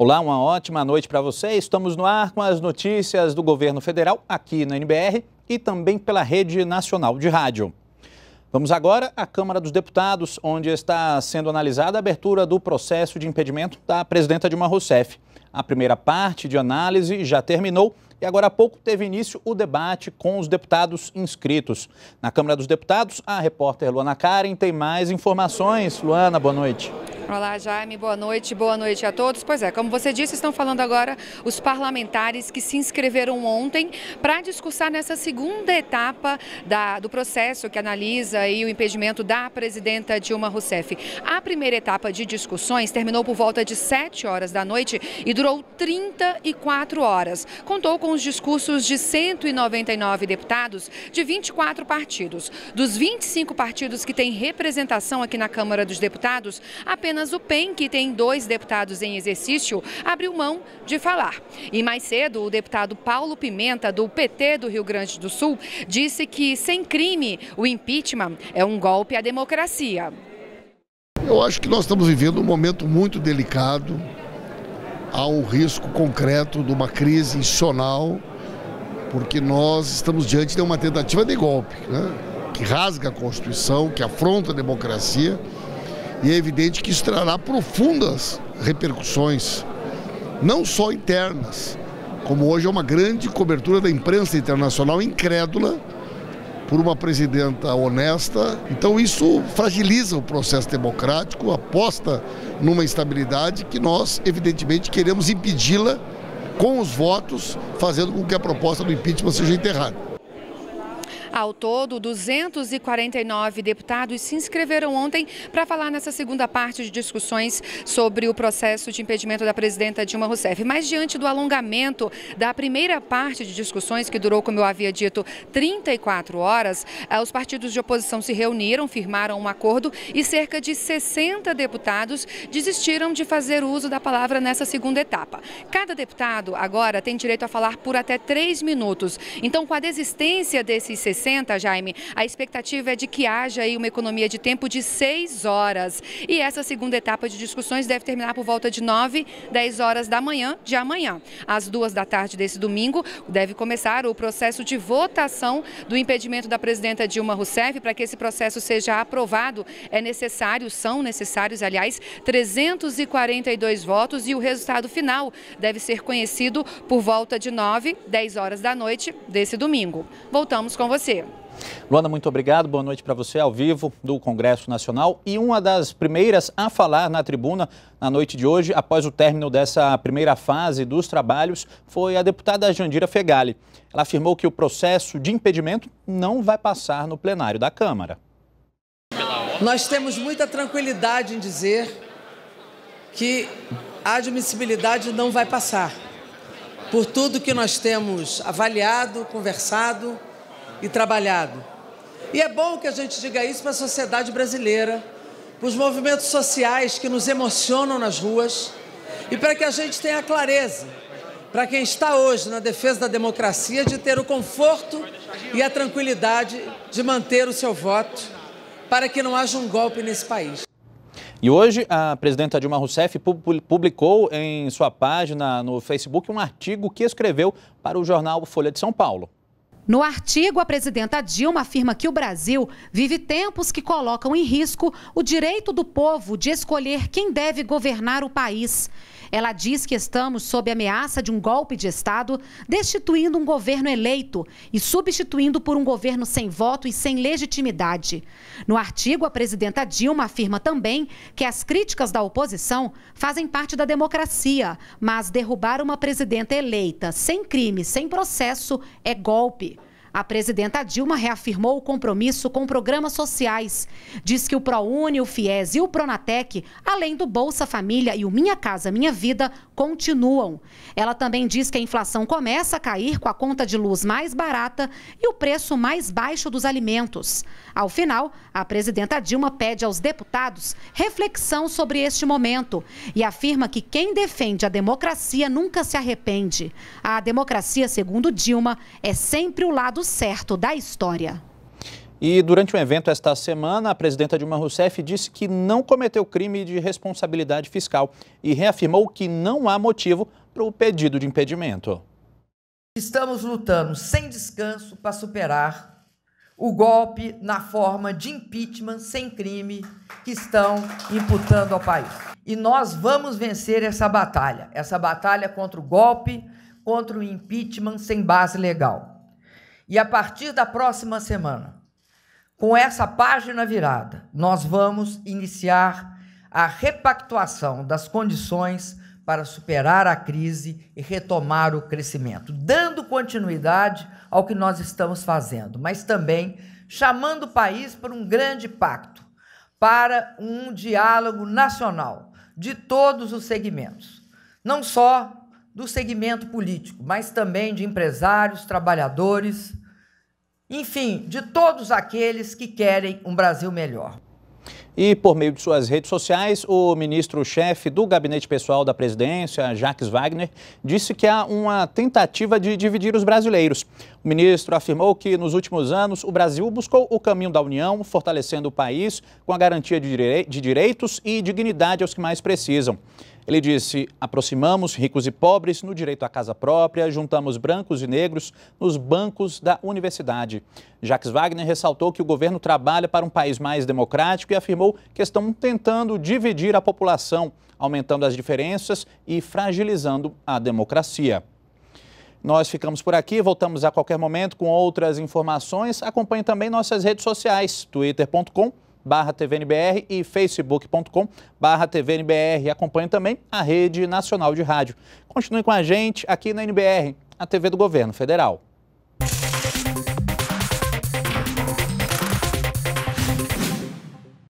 Olá, uma ótima noite para você. Estamos no ar com as notícias do governo federal aqui na NBR e também pela rede nacional de rádio. Vamos agora à Câmara dos Deputados, onde está sendo analisada a abertura do processo de impedimento da presidenta Dilma Rousseff. A primeira parte de análise já terminou e agora há pouco teve início o debate com os deputados inscritos. Na Câmara dos Deputados, a repórter Luana Karen tem mais informações. Luana, boa noite. Olá, Jaime, boa noite, boa noite a todos. Pois é, como você disse, estão falando agora os parlamentares que se inscreveram ontem para discursar nessa segunda etapa da, do processo que analisa aí o impedimento da presidenta Dilma Rousseff. A primeira etapa de discussões terminou por volta de 7 horas da noite e durou 34 horas. Contou com os discursos de 199 deputados de 24 partidos. Dos 25 partidos que têm representação aqui na Câmara dos Deputados, apenas apenas o PEN, que tem dois deputados em exercício, abriu mão de falar. E mais cedo, o deputado Paulo Pimenta, do PT do Rio Grande do Sul, disse que sem crime, o impeachment é um golpe à democracia. Eu acho que nós estamos vivendo um momento muito delicado. Há um risco concreto de uma crise institucional, porque nós estamos diante de uma tentativa de golpe, né? que rasga a Constituição, que afronta a democracia. E é evidente que isso trará profundas repercussões, não só internas, como hoje é uma grande cobertura da imprensa internacional incrédula por uma presidenta honesta. Então isso fragiliza o processo democrático, aposta numa instabilidade que nós, evidentemente, queremos impedi-la com os votos, fazendo com que a proposta do impeachment seja enterrada. Ao todo, 249 deputados se inscreveram ontem para falar nessa segunda parte de discussões sobre o processo de impedimento da presidenta Dilma Rousseff. Mas diante do alongamento da primeira parte de discussões, que durou, como eu havia dito, 34 horas, eh, os partidos de oposição se reuniram, firmaram um acordo e cerca de 60 deputados desistiram de fazer uso da palavra nessa segunda etapa. Cada deputado agora tem direito a falar por até três minutos. Então, com a desistência desses 60, 60, Jaime, a expectativa é de que haja aí uma economia de tempo de 6 horas. E essa segunda etapa de discussões deve terminar por volta de 9, 10 horas da manhã de amanhã. Às 2 da tarde desse domingo, deve começar o processo de votação do impedimento da presidenta Dilma Rousseff. Para que esse processo seja aprovado, é necessário, são necessários, aliás, 342 votos e o resultado final deve ser conhecido por volta de 9, 10 horas da noite desse domingo. Voltamos com você você. Luana, muito obrigado. Boa noite para você ao vivo do Congresso Nacional e uma das primeiras a falar na tribuna na noite de hoje, após o término dessa primeira fase dos trabalhos, foi a deputada Jandira Fegali. Ela afirmou que o processo de impedimento não vai passar no plenário da Câmara. Nós temos muita tranquilidade em dizer que a admissibilidade não vai passar. Por tudo que nós temos avaliado, conversado, e trabalhado. E é bom que a gente diga isso para a sociedade brasileira, para os movimentos sociais que nos emocionam nas ruas e para que a gente tenha clareza para quem está hoje na defesa da democracia de ter o conforto e a tranquilidade de manter o seu voto para que não haja um golpe nesse país. E hoje a presidenta Dilma Rousseff publicou em sua página no Facebook um artigo que escreveu para o jornal Folha de São Paulo. No artigo, a presidenta Dilma afirma que o Brasil vive tempos que colocam em risco o direito do povo de escolher quem deve governar o país. Ela diz que estamos sob ameaça de um golpe de Estado, destituindo um governo eleito e substituindo por um governo sem voto e sem legitimidade. No artigo, a presidenta Dilma afirma também que as críticas da oposição fazem parte da democracia, mas derrubar uma presidenta eleita sem crime, sem processo, é golpe. A presidenta Dilma reafirmou o compromisso com programas sociais. Diz que o ProUni, o FIES e o Pronatec, além do Bolsa Família e o Minha Casa Minha Vida, continuam. Ela também diz que a inflação começa a cair com a conta de luz mais barata e o preço mais baixo dos alimentos. Ao final, a presidenta Dilma pede aos deputados reflexão sobre este momento e afirma que quem defende a democracia nunca se arrepende. A democracia, segundo Dilma, é sempre o lado certo da história. E durante um evento esta semana, a presidenta Dilma Rousseff disse que não cometeu crime de responsabilidade fiscal e reafirmou que não há motivo para o pedido de impedimento. Estamos lutando sem descanso para superar o golpe na forma de impeachment sem crime que estão imputando ao país. E nós vamos vencer essa batalha, essa batalha contra o golpe, contra o impeachment sem base legal. E a partir da próxima semana, com essa página virada, nós vamos iniciar a repactuação das condições para superar a crise e retomar o crescimento, dando continuidade ao que nós estamos fazendo, mas também chamando o país para um grande pacto, para um diálogo nacional de todos os segmentos, não só do segmento político, mas também de empresários, trabalhadores, enfim, de todos aqueles que querem um Brasil melhor. E por meio de suas redes sociais, o ministro-chefe do gabinete pessoal da presidência, Jacques Wagner, disse que há uma tentativa de dividir os brasileiros. O ministro afirmou que nos últimos anos o Brasil buscou o caminho da união, fortalecendo o país com a garantia de, direitos e dignidade aos que mais precisam. Ele disse: aproximamos ricos e pobres no direito à casa própria, juntamos brancos e negros nos bancos da universidade. Jacques Wagner ressaltou que o governo trabalha para um país mais democrático e afirmou que estão tentando dividir a população, aumentando as diferenças e fragilizando a democracia. Nós ficamos por aqui, voltamos a qualquer momento com outras informações. Acompanhe também nossas redes sociais, twitter.com.br barra tvnbr e facebook.com barra tvnbr. Acompanhe também a rede nacional de rádio. Continue com a gente aqui na NBR, a TV do Governo Federal.